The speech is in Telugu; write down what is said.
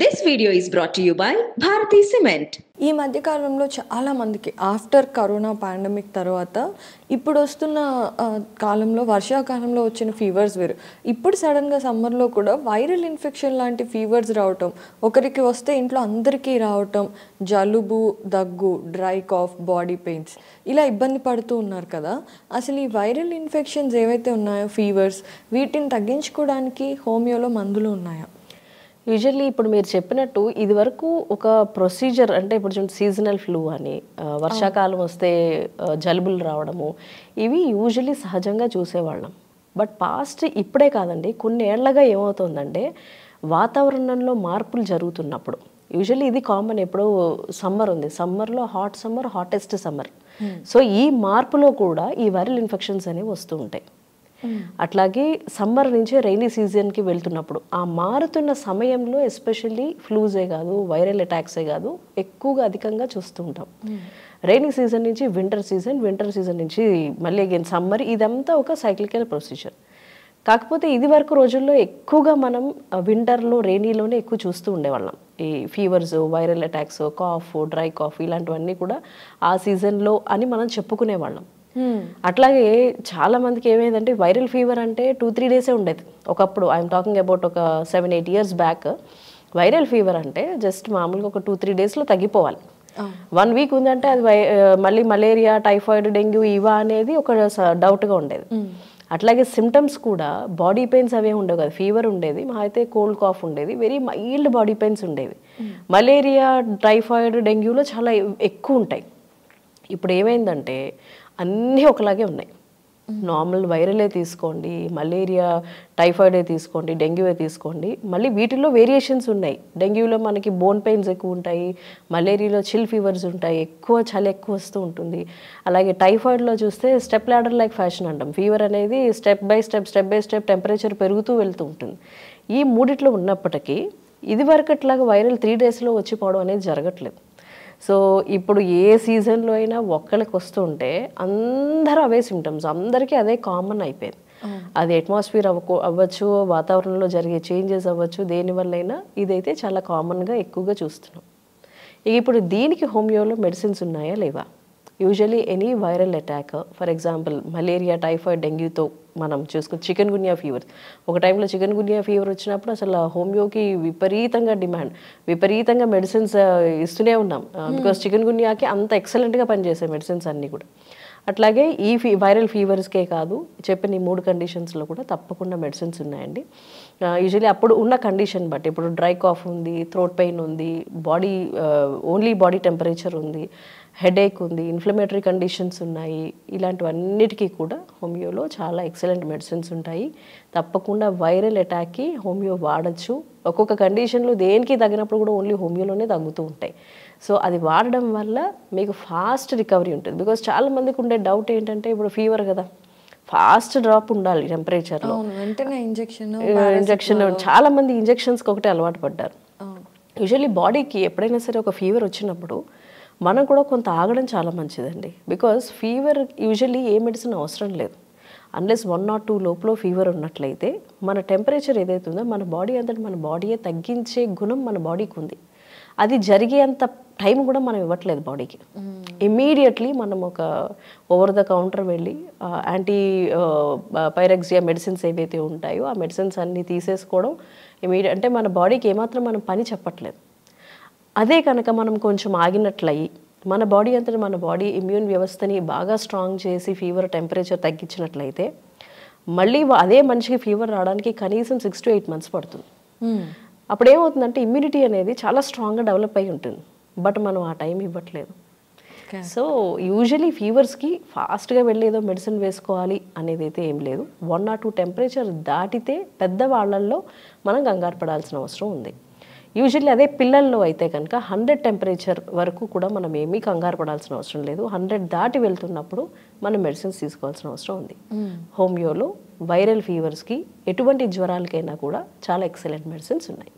This video is brought you by Bharathi cement ఈ మధ్యకాలంలో చాలా మందికి ఆఫ్టర్ కరోనా పాండమిక్ తర్వాత ఇప్పుడు వస్తున్న కాలంలో వర్షాకాలంలో వచ్చిన ఫీవర్స్ వేరు ఇప్పుడు సడన్గా సమ్మర్లో కూడా వైరల్ ఇన్ఫెక్షన్ లాంటి ఫీవర్స్ రావటం ఒకరికి వస్తే ఇంట్లో అందరికీ రావటం జలుబు దగ్గు డ్రై కాఫ్ బాడీ పెయిన్స్ ఇలా ఇబ్బంది పడుతూ ఉన్నారు కదా అసలు ఈ వైరల్ ఇన్ఫెక్షన్స్ ఏవైతే ఉన్నాయో ఫీవర్స్ వీటిని తగ్గించుకోవడానికి హోమియోలో మందులు ఉన్నాయా యూజువల్లీ ఇప్పుడు మీరు చెప్పినట్టు ఇది వరకు ఒక ప్రొసీజర్ అంటే ఇప్పుడు సీజనల్ ఫ్లూ అని వర్షాకాలం వస్తే జలుబులు రావడము ఇవి యూజువల్లీ సహజంగా చూసేవాళ్ళం బట్ పాస్ట్ ఇప్పుడే కాదండి కొన్ని ఏళ్లగా ఏమవుతుందంటే వాతావరణంలో మార్పులు జరుగుతున్నప్పుడు యూజువల్లీ ఇది కామన్ ఎప్పుడో సమ్మర్ ఉంది సమ్మర్లో hot summer hottest summer so ఈ మార్పులో కూడా ఈ వైరల్ ఇన్ఫెక్షన్స్ అనేవి వస్తూ ఉంటాయి Hmm. అట్లాగే సమ్మర్ నుంచి రైనీ సీజన్కి వెళ్తున్నప్పుడు ఆ మారుతున్న సమయంలో ఎస్పెషల్లీ ఫ్లూజే కాదు వైరల్ అటాక్సే కాదు ఎక్కువగా అధికంగా చూస్తూ ఉంటాం రైనింగ్ hmm. సీజన్ నుంచి వింటర్ సీజన్ వింటర్ సీజన్ నుంచి మళ్ళీ అగైన్ సమ్మర్ ఇదంతా ఒక సైక్లికల్ ప్రొసీజర్ కాకపోతే ఇది వరకు రోజుల్లో ఎక్కువగా మనం వింటర్లో రైనీలోనే ఎక్కువ చూస్తూ ఉండేవాళ్ళం ఈ fevers viral attacks cough dry cough ఇలాంటివన్నీ కూడా ఆ సీజన్లో అని మనం చెప్పుకునేవాళ్ళం Hmm. అట్లాగే చాలా మందికి ఏమైందంటే వైరల్ ఫీవర్ అంటే టూ త్రీ డేసే ఉండేది ఒకప్పుడు ఐఎమ్ టాకింగ్ అబౌట్ ఒక seven eight years back viral fever అంటే జస్ట్ మామూలుగా ఒక టూ త్రీ డేస్లో తగ్గిపోవాలి వన్ వీక్ ఉందంటే అది మళ్ళీ మలేరియా టైఫాయిడ్ డెంగ్యూ ఇవా అనేది ఒక డౌట్గా ఉండేది hmm. అట్లాగే సిమ్టమ్స్ కూడా బాడీ పెయిన్స్ అవే ఉండవు కదా ఫీవర్ ఉండేది మా అయితే కోల్డ్ కాఫ్ ఉండేది వెరీ మైల్డ్ బాడీ పెయిన్స్ ఉండేవి మలేరియా టైఫాయిడ్ డెంగ్యూలో చాలా ఎక్కువ ఉంటాయి ఇప్పుడు ఏమైందంటే అన్నీ ఒకలాగే ఉన్నాయి నార్మల్ వైరలే తీసుకోండి మలేరియా టైఫాయిడే తీసుకోండి డెంగ్యూవే తీసుకోండి మళ్ళీ వీటిల్లో వేరియేషన్స్ ఉన్నాయి డెంగ్యూలో మనకి బోన్ పెయిన్స్ ఎక్కువ ఉంటాయి మలేరియాలో చిల్ ఫీవర్స్ ఉంటాయి ఎక్కువ చలి ఎక్కువ వస్తూ ఉంటుంది అలాగే టైఫాయిడ్లో చూస్తే స్టెప్ ల్యాడర్ లైక్ ఫ్యాషన్ అంటాం ఫీవర్ అనేది step by step step by step temperature పెరుగుతూ వెళ్తూ ఉంటుంది ఈ మూడిట్లో ఉన్నప్పటికీ ఇది వరకట్లాగా వైరల్ త్రీ డేస్లో వచ్చిపోవడం అనేది జరగట్లేదు సో ఇప్పుడు ఏ సీజన్లో అయినా ఒక్కళ్ళకి వస్తుంటే అందరూ అవే సిమ్టమ్స్ అందరికీ అదే కామన్ అయిపోయింది అది అట్మాస్ఫియర్ అవ్వకు అవ్వచ్చు వాతావరణంలో జరిగే చేంజెస్ అవ్వచ్చు దేనివల్ల అయినా ఇదైతే చాలా కామన్గా ఎక్కువగా చూస్తున్నాం ఇప్పుడు దీనికి హోమియోలో మెడిసిన్స్ ఉన్నాయా లేవా usually any viral attack for example malaria typhoid డెంగ్యూతో మనం చూసుకుని చికెన్ గున్యా ఫీవర్ ఒక టైంలో చికెన్ గున్యా ఫీవర్ వచ్చినప్పుడు అసలు హోమియోకి విపరీతంగా డిమాండ్ విపరీతంగా మెడిసిన్స్ ఇస్తూనే ఉన్నాం hmm. బికాస్ చికెన్ గున్యాకి అంత ఎక్సలెంట్గా పనిచేసే మెడిసిన్స్ అన్నీ కూడా అట్లాగే ఈ ఫీ వైరల్ ఫీవర్స్కే కాదు చెప్పిన ఈ మూడు కండిషన్స్లో కూడా తప్పకుండా మెడిసిన్స్ ఉన్నాయండి యూజువలీ అప్పుడు ఉన్న కండిషన్ బట్టి ఇప్పుడు డ్రై కాఫ్ ఉంది థ్రోట్ పెయిన్ ఉంది బాడీ ఓన్లీ బాడీ టెంపరేచర్ ఉంది హెడేక్ ఉంది ఇన్ఫ్లమేటరీ కండిషన్స్ ఉన్నాయి ఇలాంటివన్నిటికీ కూడా హోమియోలో చాలా ఎక్సలెంట్ మెడిసిన్స్ ఉంటాయి తప్పకుండా వైరల్ అటాక్కి హోమియో వాడచ్చు ఒక్కొక్క కండిషన్లో దేనికి తగినప్పుడు కూడా ఓన్లీ హోమియోలోనే తగ్గుతూ ఉంటాయి సో అది వాడడం వల్ల మీకు ఫాస్ట్ రికవరీ ఉంటుంది చాలా చాలామందికి ఉండే డౌట్ ఏంటంటే ఇప్పుడు ఫీవర్ కదా ఫాస్ట్ డ్రాప్ ఉండాలి టెంపరేచర్లో వెంటనే ఇంజెక్షన్ ఇంజెక్షన్ చాలా మంది ఇంజెక్షన్స్కి ఒకటే అలవాటు పడ్డారు యూజువల్లీ బాడీకి ఎప్పుడైనా సరే ఒక ఫీవర్ వచ్చినప్పుడు మనం కూడా కొంత ఆగడం చాలా మంచిదండి బికాజ్ ఫీవర్ యూజువల్లీ ఏ మెడిసిన్ అవసరం లేదు అన్లెస్ వన్ నాట్ టూ లోపల ఫీవర్ ఉన్నట్లయితే మన టెంపరేచర్ ఏదైతే ఉందో మన బాడీ అంతటి మన బాడీయే తగ్గించే గుణం మన బాడీకి ఉంది అది జరిగేంత టైం కూడా మనం ఇవ్వట్లేదు బాడీకి ఇమీడియట్లీ hmm. మనం ఒక ఓవర్ ద కౌంటర్ వెళ్ళి యాంటీ పైరక్సియా మెడిసిన్స్ ఏవైతే ఉంటాయో ఆ మెడిసిన్స్ అన్నీ తీసేసుకోవడం ఇమీడియట్ అంటే మన బాడీకి ఏమాత్రం మనం పని చెప్పట్లేదు అదే కనుక మనం కొంచెం ఆగినట్లయి మన బాడీ అంతా మన బాడీ ఇమ్యూన్ వ్యవస్థని బాగా స్ట్రాంగ్ చేసి ఫీవర్ టెంపరేచర్ తగ్గించినట్లయితే మళ్ళీ అదే మనిషికి ఫీవర్ రావడానికి కనీసం సిక్స్ టు ఎయిట్ మంత్స్ పడుతుంది hmm. అప్పుడు ఏమవుతుందంటే ఇమ్యూనిటీ అనేది చాలా స్ట్రాంగ్గా డెవలప్ అయి ఉంటుంది బట్ మనం ఆ టైం ఇవ్వట్లేదు సో యూజువలీ ఫీవర్స్కి ఫాస్ట్గా వెళ్ళి ఏదో మెడిసిన్ వేసుకోవాలి అనేది అయితే ఏం లేదు వన్ ఆర్ టూ టెంపరేచర్ దాటితే పెద్ద వాళ్ళల్లో మనం కంగారు పడాల్సిన అవసరం ఉంది యూజువల్లీ అదే పిల్లల్లో అయితే కనుక హండ్రెడ్ టెంపరేచర్ వరకు కూడా మనం ఏమీ కంగారు పడాల్సిన అవసరం లేదు హండ్రెడ్ దాటి వెళ్తున్నప్పుడు మనం మెడిసిన్స్ తీసుకోవాల్సిన అవసరం ఉంది హోమియోలో వైరల్ ఫీవర్స్కి ఎటువంటి జ్వరాలకైనా కూడా చాలా ఎక్సలెంట్ మెడిసిన్స్ ఉన్నాయి